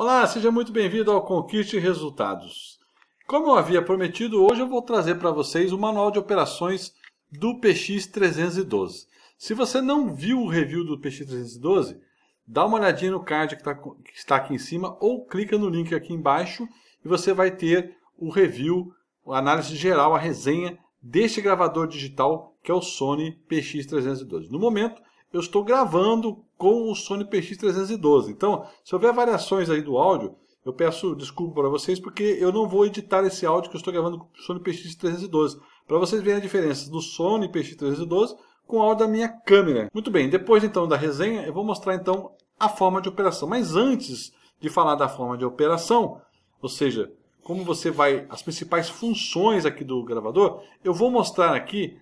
Olá, seja muito bem-vindo ao Conquiste Resultados. Como eu havia prometido, hoje eu vou trazer para vocês o manual de operações do PX312. Se você não viu o review do PX312, dá uma olhadinha no card que, tá, que está aqui em cima ou clica no link aqui embaixo e você vai ter o review, a análise geral, a resenha deste gravador digital que é o Sony PX312. No momento, eu estou gravando com o Sony PX312. Então, se houver variações aí do áudio, eu peço desculpa para vocês, porque eu não vou editar esse áudio que eu estou gravando com o Sony PX312. Para vocês verem a diferença do Sony PX312 com o áudio da minha câmera. Muito bem, depois então da resenha, eu vou mostrar então a forma de operação. Mas antes de falar da forma de operação, ou seja, como você vai, as principais funções aqui do gravador, eu vou mostrar aqui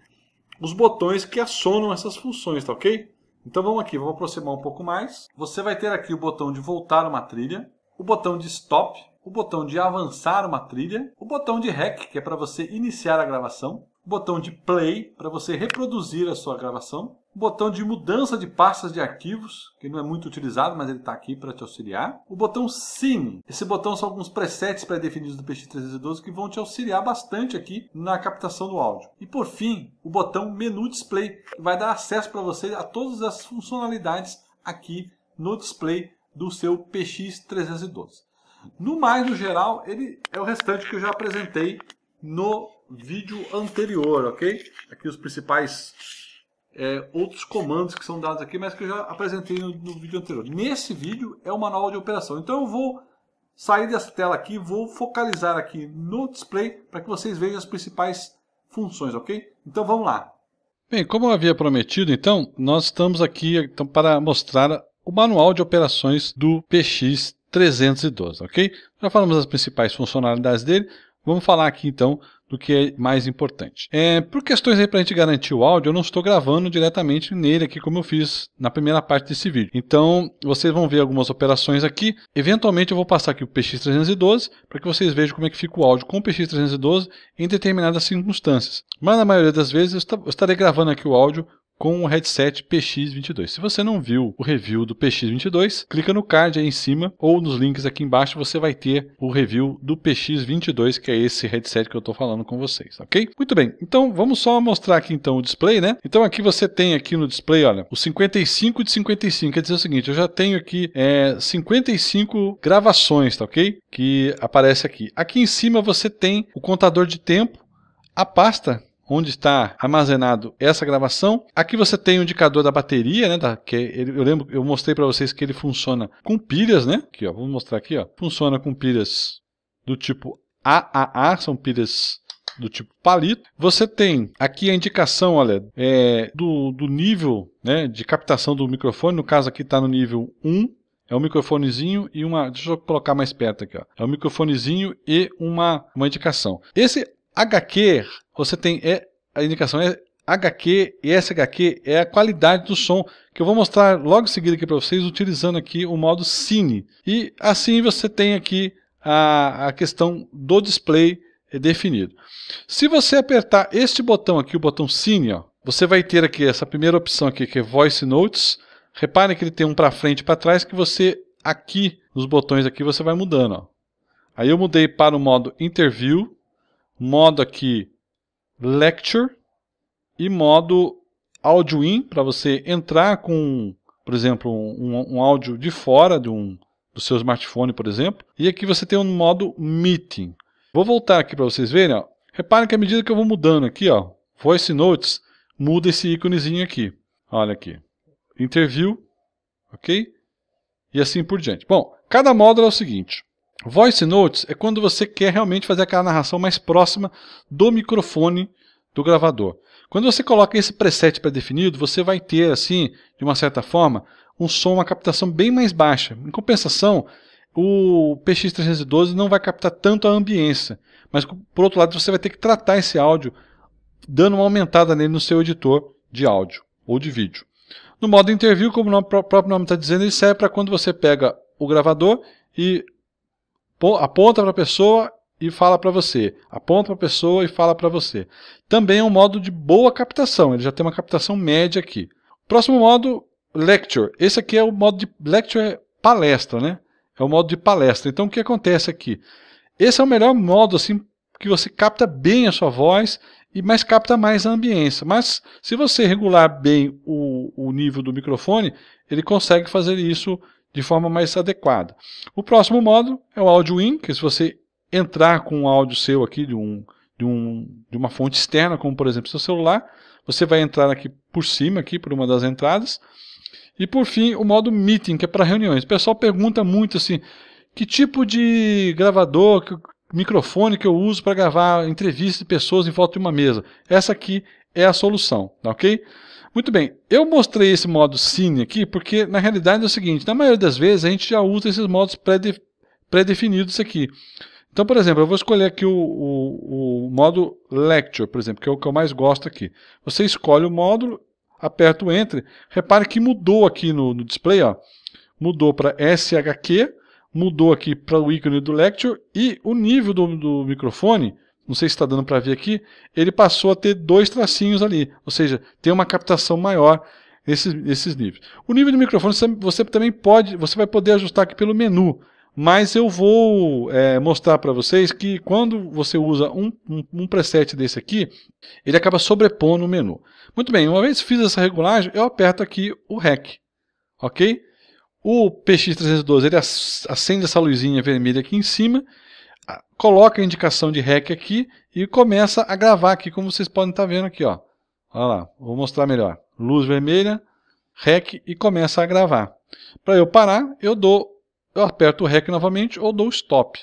os botões que acionam essas funções, tá ok? Então vamos aqui, vamos aproximar um pouco mais. Você vai ter aqui o botão de voltar uma trilha, o botão de stop, o botão de avançar uma trilha, o botão de rec, que é para você iniciar a gravação, o botão de play, para você reproduzir a sua gravação, o botão de mudança de pastas de arquivos, que não é muito utilizado, mas ele está aqui para te auxiliar. O botão sim Esse botão são alguns presets pré-definidos do PX312 que vão te auxiliar bastante aqui na captação do áudio. E por fim, o botão Menu Display, que vai dar acesso para você a todas as funcionalidades aqui no display do seu PX312. No mais, no geral, ele é o restante que eu já apresentei no vídeo anterior, ok? Aqui os principais é, outros comandos que são dados aqui, mas que eu já apresentei no, no vídeo anterior. Nesse vídeo é o manual de operação. Então eu vou sair dessa tela aqui, vou focalizar aqui no display para que vocês vejam as principais funções, ok? Então vamos lá. Bem, como eu havia prometido, então, nós estamos aqui então, para mostrar o manual de operações do PX312, ok? Já falamos das principais funcionalidades dele, Vamos falar aqui então do que é mais importante. É, por questões aí para a gente garantir o áudio, eu não estou gravando diretamente nele aqui como eu fiz na primeira parte desse vídeo. Então, vocês vão ver algumas operações aqui. Eventualmente eu vou passar aqui o PX312 para que vocês vejam como é que fica o áudio com o PX312 em determinadas circunstâncias. Mas na maioria das vezes eu estarei gravando aqui o áudio com o headset PX22. Se você não viu o review do PX22, clica no card aí em cima ou nos links aqui embaixo você vai ter o review do PX22, que é esse headset que eu estou falando com vocês, ok? Muito bem, então vamos só mostrar aqui então o display, né? Então aqui você tem aqui no display, olha, o 55 de 55, quer dizer o seguinte, eu já tenho aqui é, 55 gravações, tá ok? Que aparece aqui. Aqui em cima você tem o contador de tempo, a pasta onde está armazenado essa gravação. Aqui você tem o indicador da bateria, né? Da, que ele, eu lembro, eu mostrei para vocês que ele funciona com pilhas, né? Aqui, ó, vou mostrar aqui, ó. Funciona com pilhas do tipo AAA, são pilhas do tipo palito. Você tem aqui a indicação, olha, é, do, do nível né, de captação do microfone. No caso aqui está no nível 1, é um microfonezinho e uma. Deixa eu colocar mais perto aqui, ó. É um microfonezinho e uma, uma indicação. Esse HQ, você tem é, a indicação é HQ e SHQ é a qualidade do som que eu vou mostrar logo em seguida aqui para vocês utilizando aqui o modo Cine. E assim você tem aqui a, a questão do display definido. Se você apertar este botão aqui, o botão Cine, ó, você vai ter aqui essa primeira opção aqui que é Voice Notes. Repare que ele tem um para frente e para trás que você aqui nos botões aqui você vai mudando. Ó. Aí eu mudei para o modo Interview modo aqui lecture e modo áudio in para você entrar com, por exemplo, um, um áudio de fora de um, do seu smartphone, por exemplo. E aqui você tem um modo meeting. Vou voltar aqui para vocês verem. Ó. Reparem que à medida que eu vou mudando aqui, ó, voice notes, muda esse íconezinho aqui. Olha aqui. Interview, ok? E assim por diante. Bom, cada módulo é o seguinte. Voice notes é quando você quer realmente fazer aquela narração mais próxima do microfone do gravador. Quando você coloca esse preset pré-definido, você vai ter, assim, de uma certa forma, um som, uma captação bem mais baixa. Em compensação, o PX312 não vai captar tanto a ambiência. Mas, por outro lado, você vai ter que tratar esse áudio dando uma aumentada nele no seu editor de áudio ou de vídeo. No modo interview, como o próprio nome está dizendo, ele serve para quando você pega o gravador e aponta para a pessoa e fala para você, aponta para a pessoa e fala para você. Também é um modo de boa captação, ele já tem uma captação média aqui. Próximo modo, lecture. Esse aqui é o modo de lecture é palestra, né? É o modo de palestra. Então o que acontece aqui? Esse é o melhor modo assim que você capta bem a sua voz e mais capta mais a ambiência. Mas se você regular bem o, o nível do microfone, ele consegue fazer isso de forma mais adequada. O próximo módulo é o áudio in, que se você entrar com um áudio seu aqui de, um, de, um, de uma fonte externa, como por exemplo seu celular, você vai entrar aqui por cima, aqui por uma das entradas. E por fim, o modo meeting, que é para reuniões. O pessoal pergunta muito assim, que tipo de gravador, que microfone que eu uso para gravar entrevistas de pessoas em volta de uma mesa? Essa aqui é a solução, tá ok? Muito bem, eu mostrei esse modo Cine aqui porque na realidade é o seguinte: na maioria das vezes a gente já usa esses modos pré-definidos aqui. Então, por exemplo, eu vou escolher aqui o, o, o modo Lecture, por exemplo, que é o que eu mais gosto aqui. Você escolhe o módulo, aperta o Enter. Repare que mudou aqui no, no display, ó. mudou para SHQ, mudou aqui para o ícone do Lecture e o nível do, do microfone não sei se está dando para ver aqui, ele passou a ter dois tracinhos ali, ou seja, tem uma captação maior nesses, nesses níveis. O nível do microfone você também pode, você vai poder ajustar aqui pelo menu, mas eu vou é, mostrar para vocês que quando você usa um, um, um, preset desse aqui, ele acaba sobrepondo o menu. Muito bem, uma vez fiz essa regulagem, eu aperto aqui o REC, ok? O PX312 ele acende essa luzinha vermelha aqui em cima ah, coloca a indicação de REC aqui e começa a gravar aqui, como vocês podem estar tá vendo aqui. Ó. Olha lá, vou mostrar melhor. Luz vermelha, REC e começa a gravar. Para eu parar, eu dou, eu aperto o REC novamente ou dou stop.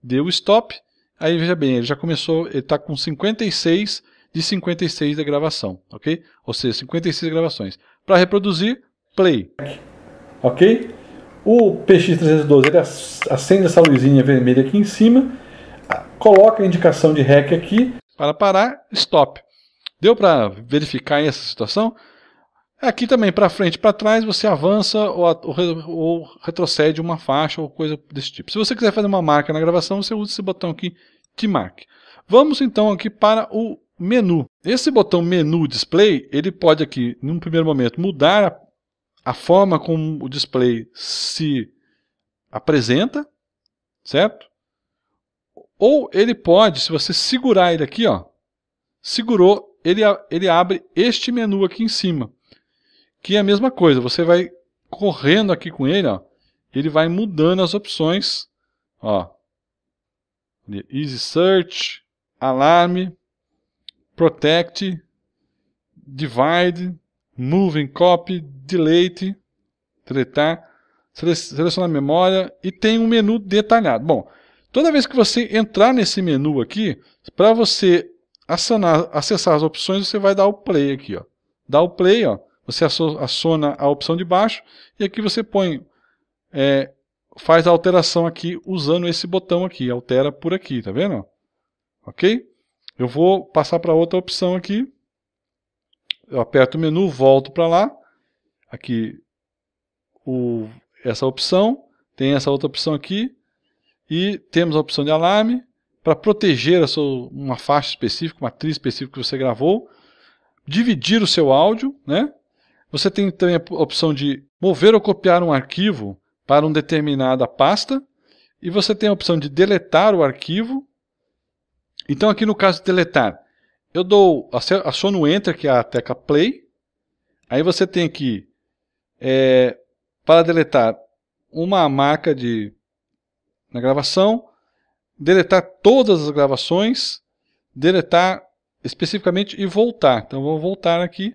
Deu stop, aí veja bem, ele já começou, ele está com 56 de 56 da gravação, ok? Ou seja, 56 gravações. Para reproduzir, play. Ok? O PX312 ele acende essa luzinha vermelha aqui em cima, coloca a indicação de REC aqui. Para parar, stop. Deu para verificar essa situação? Aqui também, para frente para trás, você avança ou, ou, retrocede uma faixa ou coisa desse tipo. Se você quiser fazer uma marca na gravação, você usa esse botão aqui, que Marque. Vamos então aqui para o menu. Esse botão Menu Display, ele pode aqui, num primeiro momento, mudar a forma como o display se apresenta, certo? Ou ele pode, se você segurar ele aqui, ó, segurou, ele, ele abre este menu aqui em cima, que é a mesma coisa. Você vai correndo aqui com ele, ó, ele vai mudando as opções, ó, Easy Search, Alarme, Protect, Divide, moving copy, delete, deletar, selecionar memória e tem um menu detalhado. Bom, toda vez que você entrar nesse menu aqui, para você acionar, acessar as opções, você vai dar o play aqui, ó. Dá o play, ó. Você aciona a opção de baixo e aqui você põe é, faz a alteração aqui usando esse botão aqui, altera por aqui, tá vendo? Ok? Eu vou passar para outra opção aqui eu aperto o menu, volto para lá, aqui o, essa opção, tem essa outra opção aqui, e temos a opção de alarme, para proteger a sua, uma faixa específica, uma trilha específica que você gravou, dividir o seu áudio, né? Você tem também a opção de mover ou copiar um arquivo para uma determinada pasta, e você tem a opção de deletar o arquivo. Então aqui no caso de deletar, eu dou, aciono o Enter, que é a tecla Play. Aí você tem que é, para deletar uma marca de, na gravação, deletar todas as gravações, deletar especificamente e voltar. Então vou voltar aqui.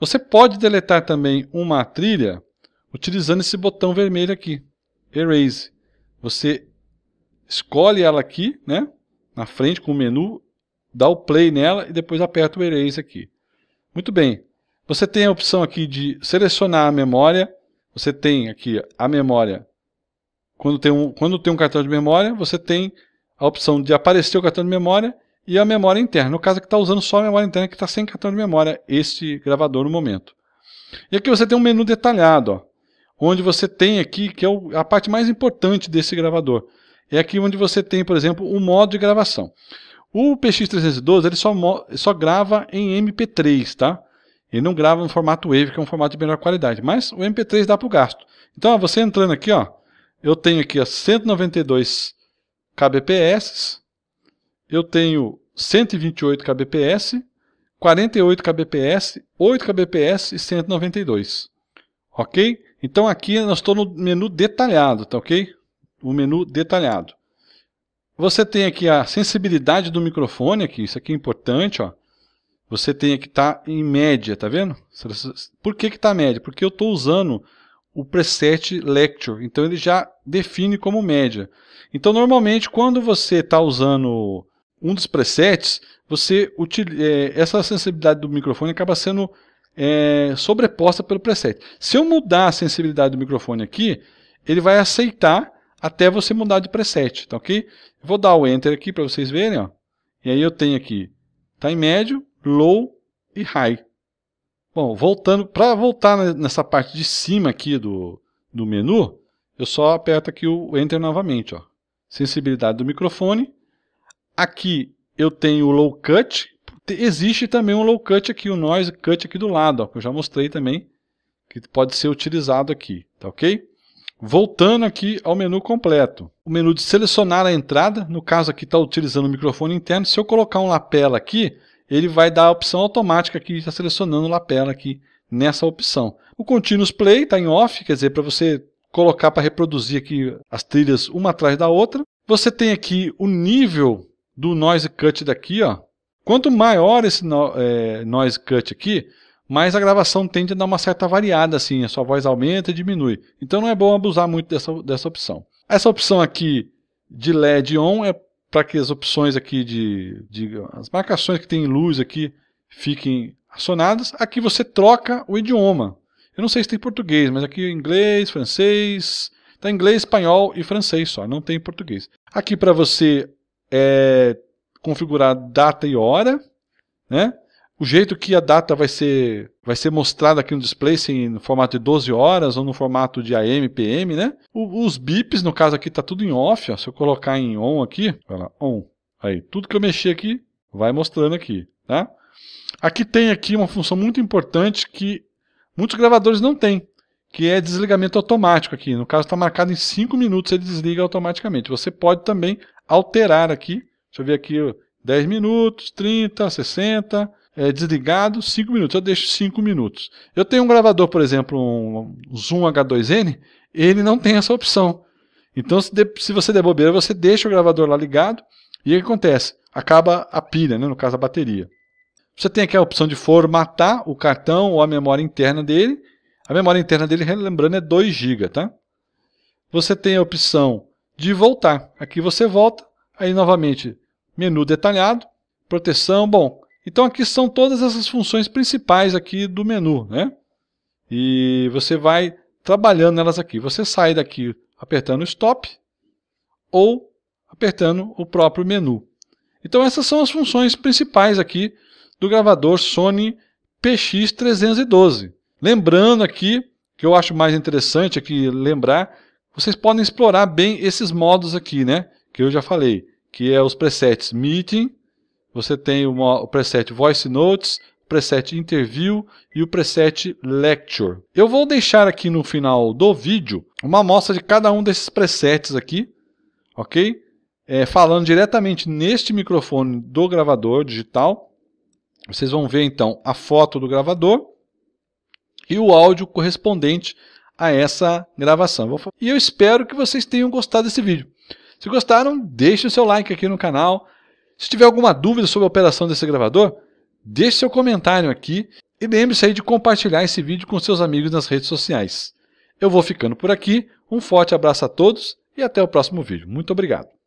Você pode deletar também uma trilha utilizando esse botão vermelho aqui, Erase. Você escolhe ela aqui, né, na frente com o menu dá o play nela e depois aperta o erase aqui. Muito bem. Você tem a opção aqui de selecionar a memória. Você tem aqui a memória. Quando tem um, quando tem um cartão de memória, você tem a opção de aparecer o cartão de memória e a memória interna. No caso aqui está usando só a memória interna, que está sem cartão de memória, este gravador no momento. E aqui você tem um menu detalhado, ó, onde você tem aqui, que é o, a parte mais importante desse gravador. É aqui onde você tem, por exemplo, o modo de gravação. O PX312 ele só, só grava em MP3, tá? Ele não grava no formato Wave, que é um formato de melhor qualidade, mas o MP3 dá para o gasto. Então, ó, você entrando aqui, ó, eu tenho aqui ó, 192 kbps, eu tenho 128 kbps, 48 kbps, 8 kbps e 192. Ok? Então aqui nós estou no menu detalhado, tá ok? O menu detalhado. Você tem aqui a sensibilidade do microfone aqui, isso aqui é importante, ó. Você tem que tá em média, tá vendo? Por que que tá média? Porque eu estou usando o preset lecture, então ele já define como média. Então normalmente quando você está usando um dos presets, você é, essa sensibilidade do microfone acaba sendo é, sobreposta pelo preset. Se eu mudar a sensibilidade do microfone aqui, ele vai aceitar até você mudar de preset, tá ok? Vou dar o Enter aqui para vocês verem, ó. E aí eu tenho aqui, tá em médio, low e high. Bom, voltando, para voltar nessa parte de cima aqui do, do menu, eu só aperto aqui o Enter novamente, ó. Sensibilidade do microfone. Aqui eu tenho o low cut. Existe também um low cut aqui, o um noise cut aqui do lado, ó, que eu já mostrei também, que pode ser utilizado aqui, tá ok? Voltando aqui ao menu completo, o menu de selecionar a entrada, no caso aqui está utilizando o microfone interno, se eu colocar um lapela aqui, ele vai dar a opção automática que está selecionando o lapela aqui nessa opção. O Continuous Play está em off, quer dizer, para você colocar para reproduzir aqui as trilhas uma atrás da outra. Você tem aqui o nível do Noise Cut daqui, ó. Quanto maior esse no, é, Noise Cut aqui, mas a gravação tende a dar uma certa variada, assim, a sua voz aumenta e diminui. Então não é bom abusar muito dessa, dessa opção. Essa opção aqui de LED on é para que as opções aqui de, de, as marcações que tem luz aqui fiquem acionadas. Aqui você troca o idioma. Eu não sei se tem português, mas aqui é inglês, francês, tá inglês, espanhol e francês só, não tem português. Aqui para você é configurar data e hora, né? o jeito que a data vai ser, vai ser mostrada aqui no display, se no formato de 12 horas ou no formato de AM, PM, né? O, os bips, no caso aqui, tá tudo em off, ó. Se eu colocar em on aqui, olha lá, on. Aí, tudo que eu mexer aqui, vai mostrando aqui, tá? Aqui tem aqui uma função muito importante que muitos gravadores não têm, que é desligamento automático aqui. No caso, está marcado em 5 minutos, ele desliga automaticamente. Você pode também alterar aqui, deixa eu ver aqui, 10 minutos, 30, 60 é, desligado 5 minutos. Eu deixo 5 minutos. Eu tenho um gravador, por exemplo, um Zoom H2N, ele não tem essa opção. Então, se, de, se você der bobeira, você deixa o gravador lá ligado e o que acontece? Acaba a pilha, né? no caso a bateria. Você tem aqui a opção de formatar o cartão ou a memória interna dele. A memória interna dele, lembrando, é 2 GB. Tá? Você tem a opção de voltar. Aqui você volta, aí novamente, menu detalhado, proteção. Bom, então aqui são todas essas funções principais aqui do menu, né? E você vai trabalhando elas aqui. Você sai daqui apertando Stop ou apertando o próprio menu. Então essas são as funções principais aqui do gravador Sony PX312. Lembrando aqui, que eu acho mais interessante aqui lembrar, vocês podem explorar bem esses modos aqui, né? Que eu já falei, que é os presets Meeting, você tem uma, o preset Voice Notes, o preset Interview e o preset Lecture. Eu vou deixar aqui no final do vídeo uma amostra de cada um desses presets aqui, ok? É, falando diretamente neste microfone do gravador digital. Vocês vão ver então a foto do gravador e o áudio correspondente a essa gravação. E eu espero que vocês tenham gostado desse vídeo. Se gostaram, deixe o seu like aqui no canal, se tiver alguma dúvida sobre a operação desse gravador, deixe seu comentário aqui e lembre-se aí de compartilhar esse vídeo com seus amigos nas redes sociais. Eu vou ficando por aqui, um forte abraço a todos e até o próximo vídeo. Muito obrigado!